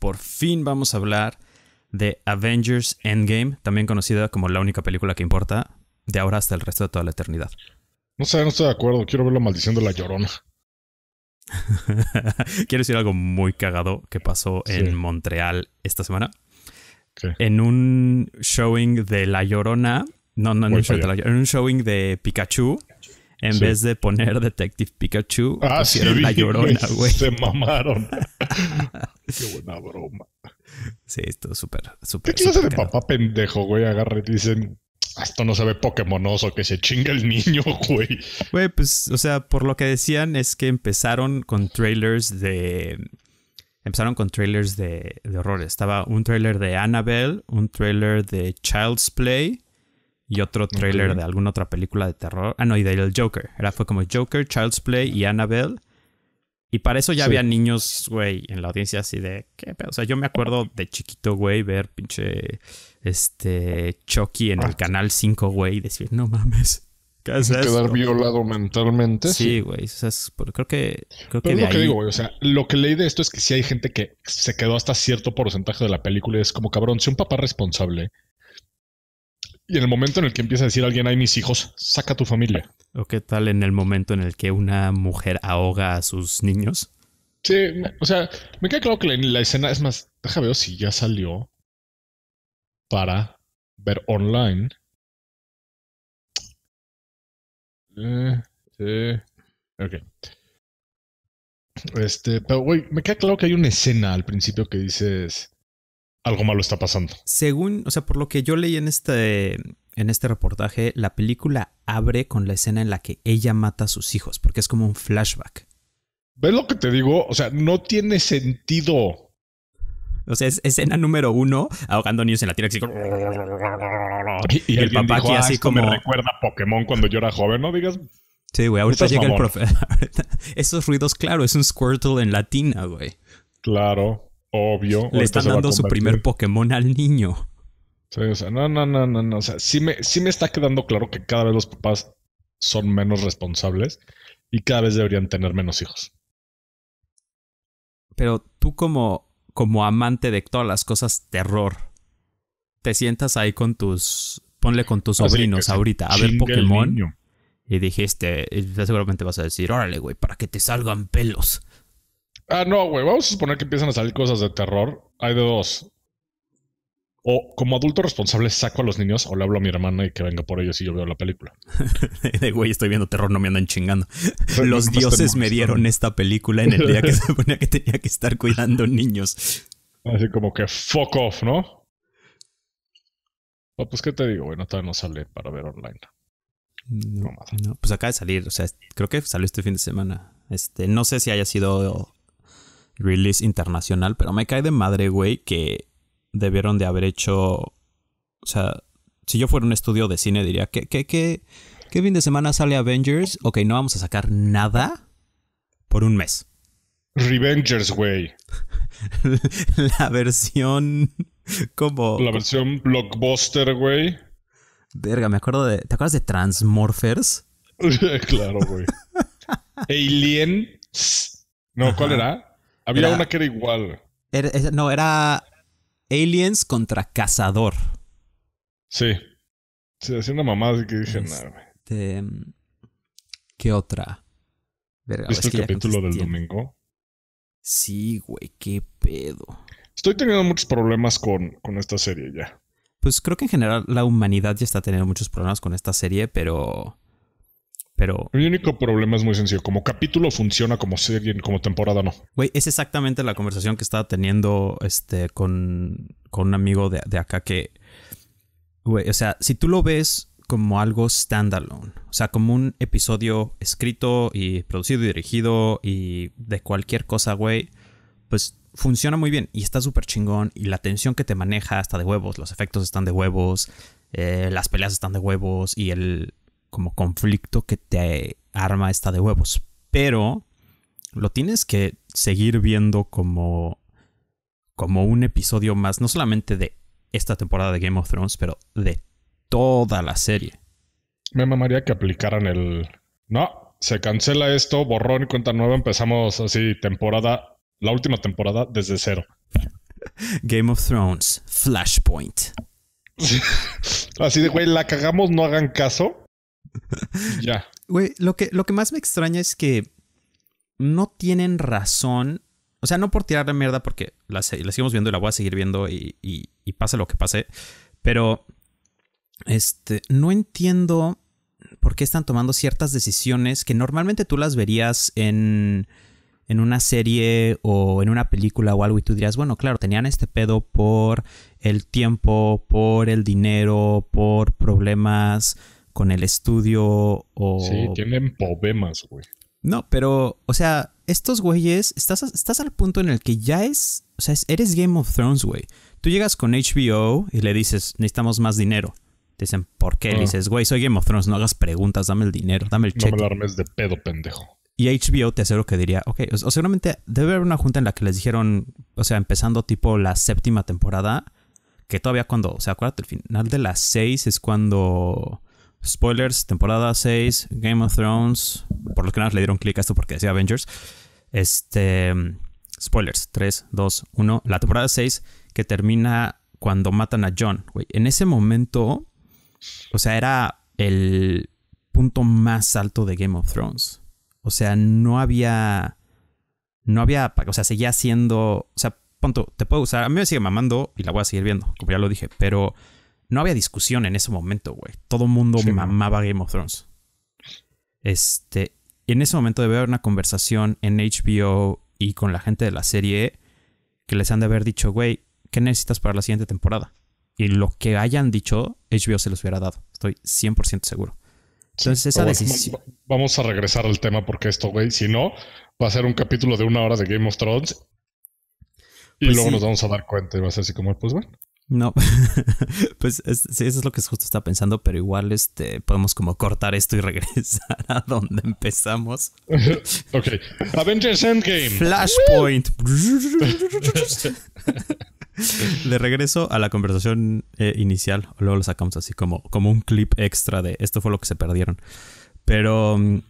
por fin vamos a hablar de Avengers Endgame, también conocida como la única película que importa de ahora hasta el resto de toda la eternidad. No sé, no estoy de acuerdo. Quiero ver la maldición de la llorona. Quiero decir algo muy cagado que pasó en Montreal esta semana. En un showing de La Llorona, no, no, en un, en un showing de Pikachu, en vez de poner Detective Pikachu, ah, pusieron La Llorona, güey. Se mamaron. Qué buena broma. Sí, esto súper, súper. ¿Qué clase de papá pendejo, güey? agarre y dicen, esto no se ve Pokémonoso, que se chinga el niño, güey. Güey, pues, o sea, por lo que decían es que empezaron con trailers de. Empezaron con trailers de, de horror. Estaba un trailer de Annabelle, un trailer de Child's Play y otro trailer de alguna otra película de terror. Ah, no, y del Joker. Era, fue como Joker, Child's Play y Annabelle. Y para eso ya había niños, güey, en la audiencia así de, ¿qué O sea, yo me acuerdo de chiquito, güey, ver pinche, este, Chucky en el ah. Canal 5, güey, y decir, no mames. ¿Qué es Quedar violado mentalmente. Sí, güey. O creo que. Creo lo que digo, güey. O sea, lo que leí de esto es que si hay gente que se quedó hasta cierto porcentaje de la película y es como, cabrón, si un papá responsable y en el momento en el que empieza a decir alguien, hay mis hijos, saca tu familia. ¿O qué tal en el momento en el que una mujer ahoga a sus niños? Sí, o sea, me queda claro que la, escena, es más, déjame ver si ya salió para ver online. Eh, eh, ok. Este, pero güey, me queda claro que hay una escena al principio que dices, algo malo está pasando. Según, o sea, por lo que yo leí en este, en este reportaje, la película abre con la escena en la que ella mata a sus hijos, porque es como un flashback. ¿Ves lo que te digo? O sea, no tiene sentido. O sea, es escena número uno, ahogando niños en la Así como... Y, el papá aquí ah, así como... me recuerda Pokémon cuando yo era joven, ¿no? Digas... Sí, güey, ahorita llega el profe. Esos ruidos, claro, es un Squirtle en latina, güey. Claro obvio. Le están dando su primer Pokémon al niño. Sí, o sea, no, no, no, no, no. O sea, sí me, sí me está quedando claro que cada vez los papás son menos responsables y cada vez deberían tener menos hijos. Pero tú como, como amante de todas las cosas terror, te sientas ahí con tus, ponle con tus sobrinos ahorita a ver Pokémon. Y dijiste, y seguramente vas a decir, órale, güey, para que te salgan pelos. Ah, no, güey. Vamos a suponer que empiezan a salir cosas de terror. Hay de dos. O como adulto responsable saco a los niños o le hablo a mi hermana y que venga por ellos y yo veo la película. de güey, estoy viendo terror, no me andan chingando. los dioses me dieron esta película en el día que se ponía que tenía que estar cuidando niños. Así como que fuck off, ¿no? pues qué te digo, bueno, todavía no sale para ver online. No, pues acaba de salir, o sea, creo que salió este fin de semana. Este, no sé si haya sido release internacional, pero me cae de madre, güey, que debieron de haber hecho. O sea, si yo fuera un estudio de cine, diría: ¿Qué, qué, qué, qué fin de semana sale Avengers? Ok, no vamos a sacar nada por un mes. Revengers, güey. la versión. Como. La versión blockbuster, güey. Verga, me acuerdo de. ¿Te acuerdas de Transmorphers? claro, güey. Alien. No, ¿cuál era? Había una que era igual. no, era Aliens contra Cazador. Sí. Sí, hacía una mamada, así que dije, nada. Este, ¿Qué otra? ¿Viste el capítulo este del domingo? Sí, güey, qué pedo. Estoy teniendo muchos problemas con, con esta serie ya. Pues creo que en general la humanidad ya está teniendo muchos problemas con esta serie, pero pero. Mi único problema es muy sencillo. Como capítulo funciona, como serie, como temporada no. Güey, es exactamente la conversación que estaba teniendo este, con, un amigo de, de acá que. Güey, o sea, si tú lo ves como algo standalone, o sea, como un episodio escrito y producido y dirigido y de cualquier cosa, güey, pues funciona muy bien y está súper chingón y la tensión que te maneja está de huevos, los efectos están de huevos, eh, las peleas están de huevos y el, como conflicto que te arma esta de huevos. Pero lo tienes que seguir viendo como, como un episodio más, no solamente de esta temporada de Game of Thrones, pero de toda la serie. Me mamaría que aplicaran el... No, se cancela esto, borrón y cuenta nueva, empezamos así temporada, la última temporada desde cero. Game of Thrones, Flashpoint. así de, güey, la cagamos, no hagan caso. ya. Güey, lo que, lo que más me extraña es que no tienen razón. O sea, no por tirar la mierda, porque la, la, seguimos viendo y la voy a seguir viendo y, pase lo que pase. Pero, este, no entiendo por qué están tomando ciertas decisiones que normalmente tú las verías en, en una serie o en una película o algo y tú dirías, bueno, claro, tenían este pedo por el tiempo, por el dinero, por problemas con el estudio o... Sí, tienen problemas, güey. No, pero, o sea, estos güeyes, estás, estás al punto en el que ya es, o sea, eres Game of Thrones, güey. Tú llegas con HBO y le dices, necesitamos más dinero. Te dicen, ¿por qué? Le ah. dices, güey, soy Game of Thrones, no hagas preguntas, dame el dinero, dame el cheque. No me armes de pedo, pendejo. Y HBO te lo que diría, ok, o, seguramente debe haber una junta en la que les dijeron, o sea, empezando tipo la séptima temporada, que todavía cuando, o sea, acuérdate, el final de las seis es cuando spoilers, temporada 6, Game of Thrones. Por los que nada le dieron clic a esto porque decía Avengers. Este. Spoilers, 3, 2, 1. La temporada 6 que termina cuando matan a John. En ese momento, o sea, era el punto más alto de Game of Thrones. O sea, no había. No había. O sea, seguía siendo. O sea, punto, te puedo usar. A mí me sigue mamando y la voy a seguir viendo, como ya lo dije, pero no había discusión en ese momento, güey. Todo el mundo mamaba Game of Thrones. Este, en ese momento debe haber una conversación en HBO y con la gente de la serie que les han de haber dicho, güey, ¿qué necesitas para la siguiente temporada? Y lo que hayan dicho, HBO se los hubiera dado. Estoy 100% seguro. Entonces, esa decisión. Vamos a regresar al tema porque esto, güey, si no, va a ser un capítulo de una hora de Game of Thrones. Y pues luego nos vamos a dar cuenta y va a ser así como, pues bueno. No, pues sí, eso es lo que justo está pensando, pero igual este podemos como cortar esto y regresar a donde empezamos. ok. Avengers Endgame. Flashpoint. de regreso a la conversación eh, inicial, luego lo sacamos así como, como un clip extra de esto fue lo que se perdieron. Pero mm,